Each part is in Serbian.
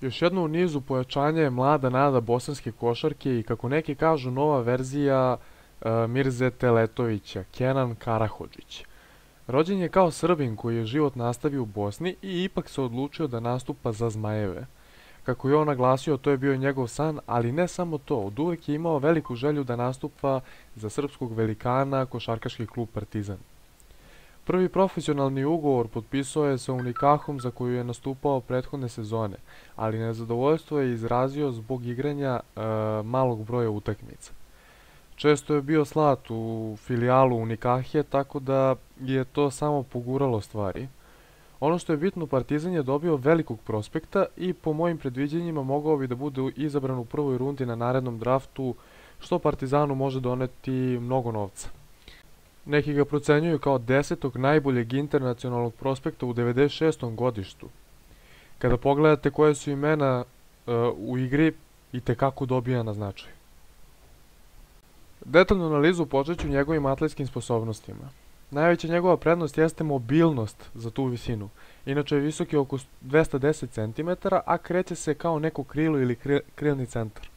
Još jedno u nizu pojačanje je mlada nada bosanske košarke i kako neki kažu nova verzija e, Mirze Teletovića, Kenan Karahodžić. Rođen je kao Srbin koji je život nastavio u Bosni i ipak se odlučio da nastupa za Zmajeve. Kako je on naglasio, to je bio njegov san, ali ne samo to, od uvek je imao veliku želju da nastupa za srpskog velikana košarkaški klub Partizan. Prvi profesionalni ugovor potpisao je sa Unikahom za koju je nastupao prethodne sezone, ali nezadovoljstvo je izrazio zbog igranja e, malog broja utakmica. Često je bio slat u filijalu Unikahije, tako da je to samo poguralo stvari. Ono što je bitno, Partizan je dobio velikog prospekta i po mojim predviđenjima mogao bi da bude izabran u prvoj rundi na narednom draftu, što Partizanu može doneti mnogo novca. Neki ga procenjuju kao desetog najboljeg internacionalnog prospekta u 96. godištu. Kada pogledate koje su imena e, u igri, i tekako dobija na značaju. Detaljnu analizu počet ću njegovim atletskim sposobnostima. Najveća njegova prednost jeste mobilnost za tu visinu. Inače je visok je oko 210 cm, a kreće se kao neko krilo ili krilni centar.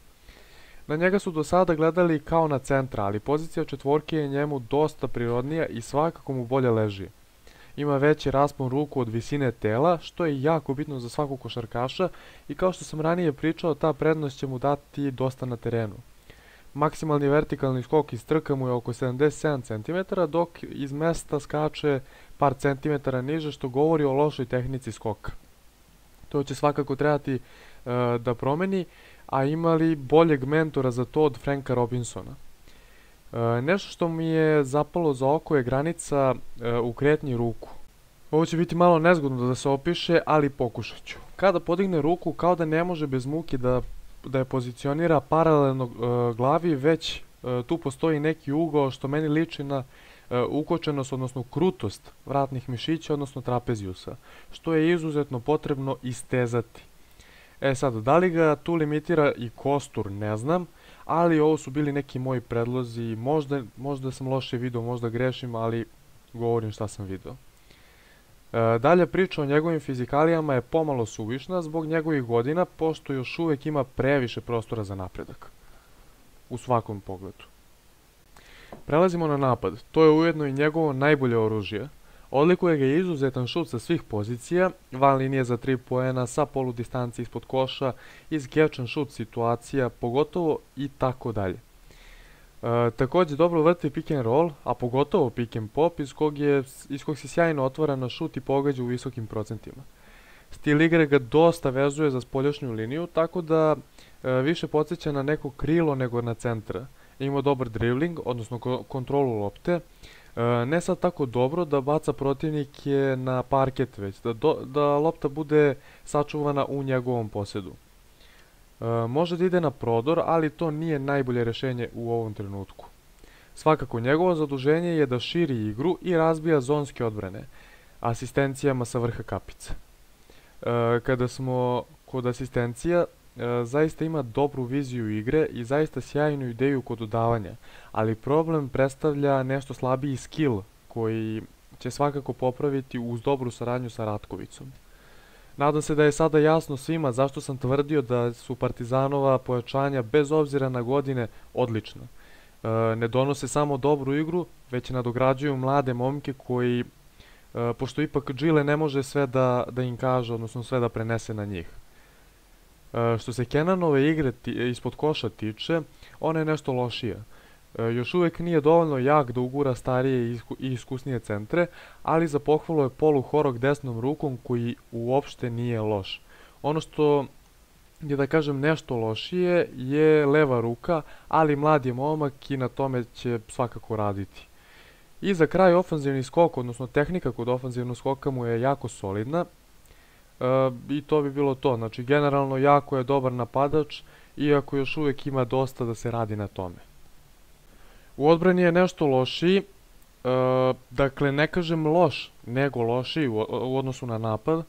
Na njega su do sada gledali kao na centra, ali pozicija četvorke je njemu dosta prirodnija i svakako mu bolje leži. Ima veći raspon ruku od visine tela, što je jako bitno za svakog košarkaša i kao što sam ranije pričao, ta prednost će mu dati dosta na terenu. Maksimalni vertikalni skok iz trka mu je oko 77 cm, dok iz mesta skače par centimetara niže, što govori o lošoj tehnici skoka. To će svakako trebati e, da promeni a imali boljeg mentora za to od Franka Robinsona. E, nešto što mi je zapalo za oko je granica e, u kretnji ruku. Ovo će biti malo nezgodno da se opiše, ali pokušat ću. Kada podigne ruku, kao da ne može bez muke da, da je pozicionira paralelno e, glavi, već e, tu postoji neki ugao što meni liči na e, ukočenost, odnosno krutost vratnih mišića, odnosno trapezijusa, što je izuzetno potrebno istezati. E sad, da li ga tu limitira i kostur, ne znam, ali ovo su bili neki moji predlozi, možda, možda sam loše video, možda grešim, ali govorim šta sam video. E, dalje priča o njegovim fizikalijama je pomalo suvišna zbog njegovih godina, pošto još uvek ima previše prostora za napredak. U svakom pogledu. Prelazimo na napad, to je ujedno i njegovo najbolje oružje – Odlikuje ga izuzetan šut sa svih pozicija, van linije za 3 poena sa polu distanci ispod koša, izgevčan šut situacija, pogotovo i tako dalje. Također takođe dobro vrti pick and roll, a pogotovo pick and pop iz kog, je, iz kog se sjajno otvara na šut i pogađa u visokim procentima. Stil igre ga dosta vezuje za spoljašnju liniju, tako da e, više podsjeća na neko krilo nego na centra. Ima dobar dribling, odnosno kontrolu lopte, E, ne sad tako dobro da baca protivnike na parket već, da, do, da lopta bude sačuvana u njegovom posedu. E, može da ide na prodor, ali to nije najbolje rešenje u ovom trenutku. Svakako, njegovo zaduženje je da širi igru i razbija zonske odbrane, asistencijama sa vrha kapica. E, kada smo kod asistencija, E, zaista ima dobru viziju igre i zaista sjajnu ideju kod dodavanja, ali problem predstavlja nešto slabiji skill koji će svakako popraviti uz dobru saradnju sa Ratkovicom. Nadam se da je sada jasno svima zašto sam tvrdio da su Partizanova pojačanja bez obzira na godine odlična. E, ne donose samo dobru igru, već nadograđuju mlade momke koji, e, pošto ipak Džile ne može sve da, da im kaže, odnosno sve da prenese na njih. Eh, što se Kenanove igre ti, ispod koša tiče, ona je nešto lošija. E, još uvek nije dovoljno jak da ugura starije i iskusnije centre, ali za pohvalu je polu horog desnom rukom koji uopšte nije loš. Ono što je da kažem nešto lošije je leva ruka, ali mlad je momak i na tome će svakako raditi. I za kraj ofanzivni skok, odnosno tehnika kod ofanzivnog skoka mu je jako solidna, E, I to bi bilo to. Znači, generalno jako je dobar napadač, iako još uvijek ima dosta da se radi na tome. U odbrani je nešto lošiji, e, dakle ne kažem loš, nego lošiji u, u odnosu na napad. E,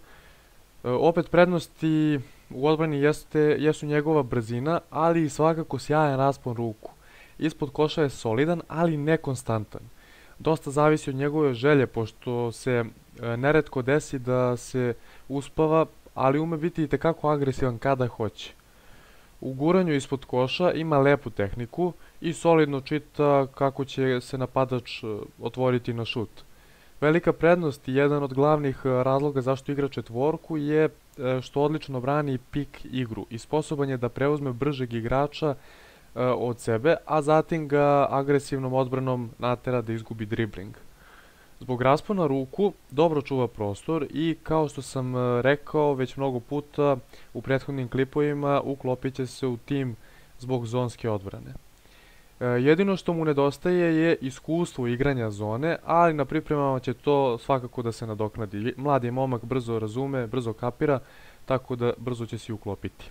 opet prednosti u odbrani jeste, jesu njegova brzina, ali i svakako sjajan raspon ruku. Ispod koša je solidan, ali nekonstantan. Dosta zavisi od njegove želje, pošto se neretko desi da se uspava, ali ume biti i tekako agresivan kada hoće. U guranju ispod koša ima lepu tehniku i solidno čita kako će se napadač e, otvoriti na šut. Velika prednost i jedan od glavnih e, razloga zašto igra četvorku je e, što odlično brani pik igru i sposoban je da preuzme bržeg igrača od sebe, a zatim ga agresivnom odbranom natera da izgubi dribling. Zbog raspona ruku dobro čuva prostor i kao što sam e, rekao već mnogo puta u prethodnim klipovima uklopit će se u tim zbog zonske odbrane. E, jedino što mu nedostaje je iskustvo igranja zone, ali na pripremama će to svakako da se nadoknadi. Mladi momak brzo razume, brzo kapira, tako da brzo će se uklopiti.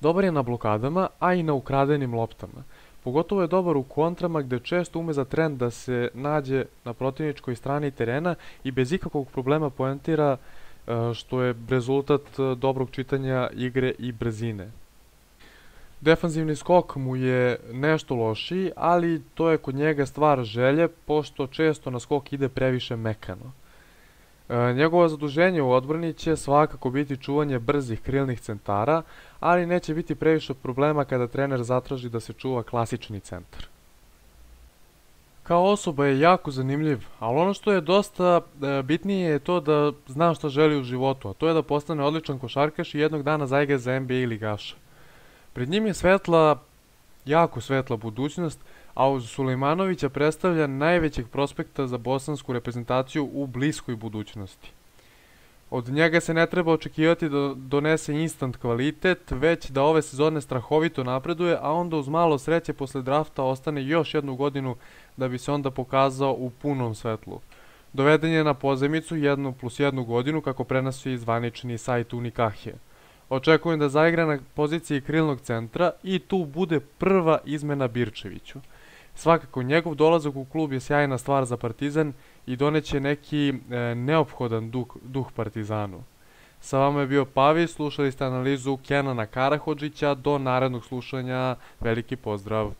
Dobar je na blokadama, a i na ukradenim loptama. Pogotovo je dobar u kontrama gde često ume za trend da se nađe na protivničkoj strani terena i bez ikakvog problema poentira e, što je rezultat e, dobrog čitanja igre i brzine. Defanzivni skok mu je nešto lošiji, ali to je kod njega stvar želje, pošto često na skok ide previše mekano. E, njegovo zaduženje u odbrani će svakako biti čuvanje brzih krilnih centara, ali neće biti previše problema kada trener zatraži da se čuva klasični centar. Kao osoba je jako zanimljiv, ali ono što je dosta e, bitnije je to da zna što želi u životu, a to je da postane odličan košarkaš i jednog dana zaigra za NBA ligaša. Pred njim je svetla, jako svetla budućnost, a uz Sulejmanovića predstavlja najvećeg prospekta za bosansku reprezentaciju u bliskoj budućnosti. Od njega se ne treba očekivati da donese instant kvalitet, već da ove sezone strahovito napreduje, a onda uz malo sreće posle drafta ostane još jednu godinu da bi se onda pokazao u punom svetlu. Doveden je na pozemicu jednu plus jednu godinu kako prenosi zvanični sajt Unikahe. Očekujem da zaigra na poziciji krilnog centra i tu bude prva izmena Birčeviću. Svakako, njegov dolazak u klub je sjajna stvar za Partizan i doneće neki e, neophodan duh, duh Partizanu. Sa vama je bio Pavi, slušali ste analizu Kenana Karahodžića, do narednog slušanja, veliki pozdrav!